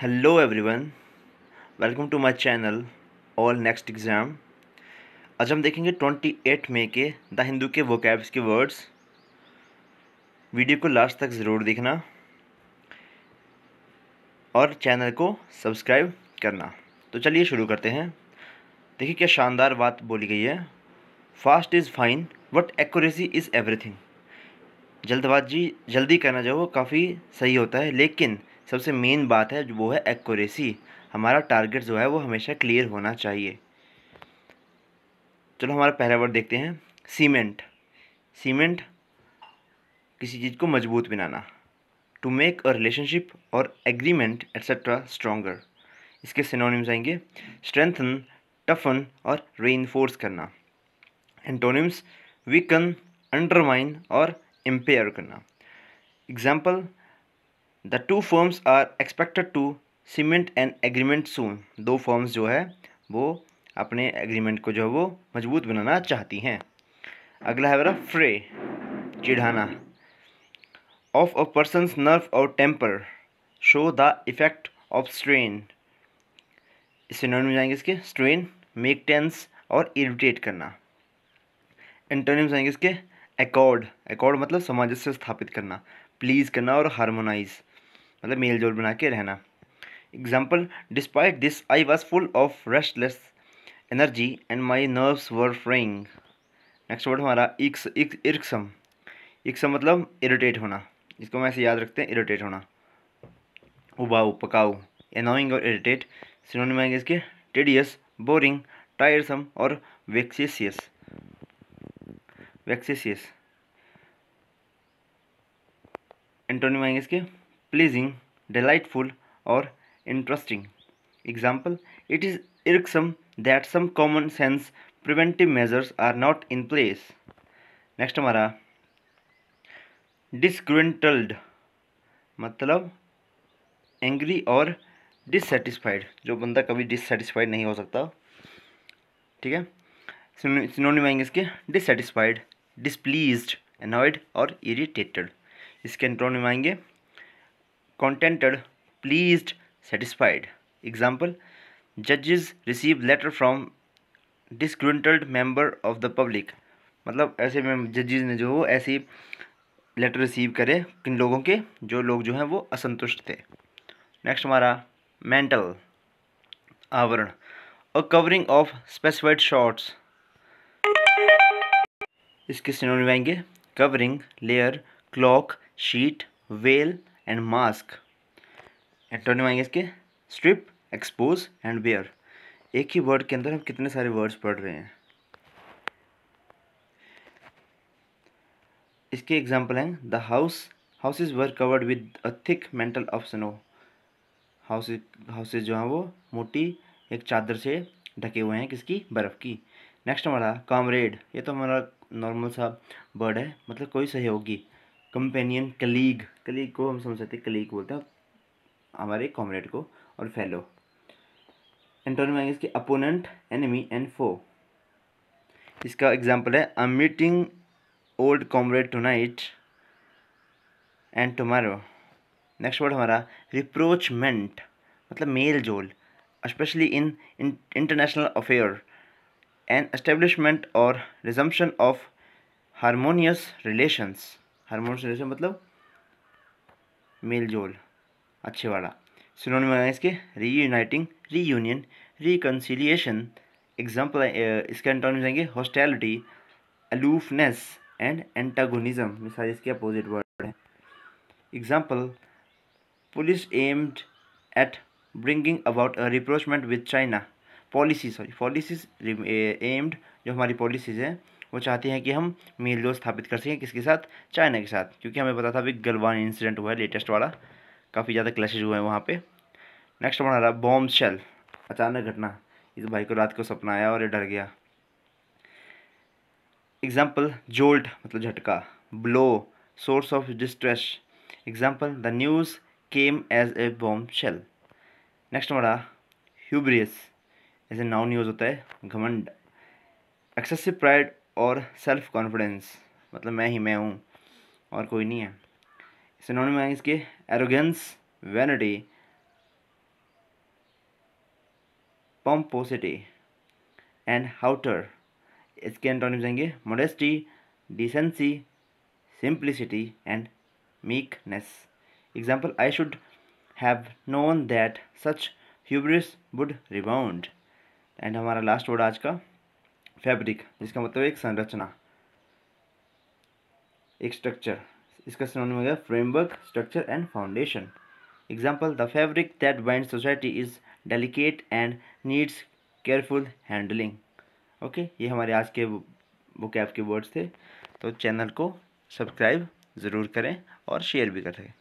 Hello everyone welcome to my channel all next exam आज हम देखेंगे 28 मई के द हिंदू के वोकैब्स के वर्ड्स वीडियो को लास्ट तक ज़रूर देखना और चैनल को सब्सक्राइब करना तो चलिए शुरू करते हैं देखिए क्या शानदार बात बोली गई है fast is fine but accuracy is everything जल्दबाजी जल्दी करना जो वो काफ़ी सही होता है लेकिन सबसे मेन बात है वो है एक्यूरेसी हमारा टारगेट जो है वो हमेशा क्लियर होना चाहिए चलो हमारा पहला वर्ड देखते हैं सीमेंट सीमेंट किसी चीज़ को मजबूत बनाना टू मेक अ रिलेशनशिप और एग्रीमेंट एट्सेट्रा स्ट्रोंगर इसके सिनोनिम्स आएंगे स्ट्रेंथन टफन और रेनफोर्स करना एंटोनिम्स वीकन अंडरमाइन और एम्पेयर करना example the two firms are expected to cement and agreement soon दो फर्म्स जो है वो अपने एग्रीमेंट को जो है वो मजबूत बनाना चाहती हैं अगला है मेरा फ्रे चिढ़ाना ऑफ अ पर्सनस नर्व और temper show the effect of strain इससे में जाएंगे इसके स्ट्रेन मेक टेंस और इरिटेट करना इंटरनिम्स जाएंगे इसके एकॉर्ड एकॉर्ड मतलब सामंजस्य स्थापित करना प्लीज़ करना और हारमोनाइज़ मतलब मेल जोल बना के रहना example despite this I was full of restless energy and my nerves were fraying next word हमारा इक्स इक इर्कसम इक्सम मतलब इरिटेट होना इसको हम ऐसे याद रखते हैं इरिटेट होना उबाऊ पकाऊ एनोइंग और इरिटेट सिनोनिम आएंगे इसके टेडियस बोरिंग टायरसम और वेक्सेसियस वेक्सेसियस एंटोनिम आएंगे इसके pleasing, delightful or interesting. Example, it is irksome that some common sense preventive measures are not in place next हमारा डिसग्रंटल्ड मतलब एंग्री और डिससेटिस्फाइड जो बंदा कभी डिससेटिस्फाइड नहीं हो सकता ठीक है सिनोनिम आएंगे इसके डिससेटिस्फाइड डिसप्लीज एनॉयड और इरीटेटेड इसके एंट्रोनिम आएंगे contented, pleased, satisfied. Example, judges receive letter from disgruntled member of the public. मतलब ऐसे में जजेज ने जो हो ऐसी लेटर रिसीव करे किन लोगों के जो लोग जो हैं वो असंतुष्ट थे नेक्स्ट हमारा मेंटल आवरण और कवरिंग ऑफ स्पेसिफाइड शॉर्ट्स इसके सिनोनिम आएंगे covering layer cloak sheet veil and mask antonym आएंगे इसके स्ट्रिप एक्सपोज एंड बेयर एक ही वर्ड के अंदर हम कितने सारे वर्ड्स पढ़ रहे हैं इसके एग्जाम्पल हैं the house houses were covered with a thick mantle of snow houses houses जो हैं वो मोटी एक चादर से ढके हुए हैं किसकी बर्फ़ की नेक्स्ट हमारा कॉमरेड ये तो हमारा नॉर्मल सा वर्ड है मतलब कोई सहयोगी कंपेनियन कलीग कलीग को हम समझ सकते कलीग बोलते हैं हमारे कॉमरेड को और फेलो एंटोनिम आएंगे इसके अपोनेंट एनिमी एंड फो इसका एग्जाम्पल है I meeting old comrade tonight and tomorrow next word हमारा रिप्रोचमेंट मतलब मेल जोल especially in international affair and establishment और resumption of harmonious relations harmonisation मतलब मेल जोल अच्छे वाला में आए इसके reuniting reunion reconciliation example इसके एंटोनिम्स जाएंगे हॉस्टैलिटी अलूफनेस एंड एंटागोनिज्म मिसाल सारे इसके अपोजिट वर्ड है example police aimed at bringing about rapprochement with China policy sorry policies aimed जो हमारी पॉलिसीज़ हैं वो चाहते हैं कि हम मेल जोल स्थापित कर सकें किसके साथ चाइना के साथ क्योंकि हमें पता था अभी गलवान इंसिडेंट हुआ है लेटेस्ट वाला काफ़ी ज़्यादा क्लैशेज हुए हैं वहाँ पर नेक्स्ट बना रहा बॉम्ब शेल अचानक घटना इस भाई को रात को सपना आया और ये डर गया एग्जाम्पल जोल्ट मतलब झटका blow source of distress example the news came as a bombshell next हमारा ह्यूब्रियस ऐसे नाउ न्यूज़ होता है घमंड एक्सेसिव प्राइड और सेल्फ कॉन्फिडेंस मतलब मैं ही मैं हूँ और कोई नहीं है सिनोनिम है इसके arrogance vanity pomposity and hauteur इसके एंटोनिम्स आएंगे modesty decency simplicity and meekness example I should have known that such hubris would rebound and हमारा लास्ट वर्ड आज का फैब्रिक जिसका मतलब एक संरचना एक स्ट्रक्चर इसका सिनोनिम में गया framework structure and foundation example the fabric that binds society is delicate and needs careful handling okay ये हमारे आज के बुक ऐप के वर्ड्स थे तो चैनल को सब्सक्राइब ज़रूर करें और शेयर भी करें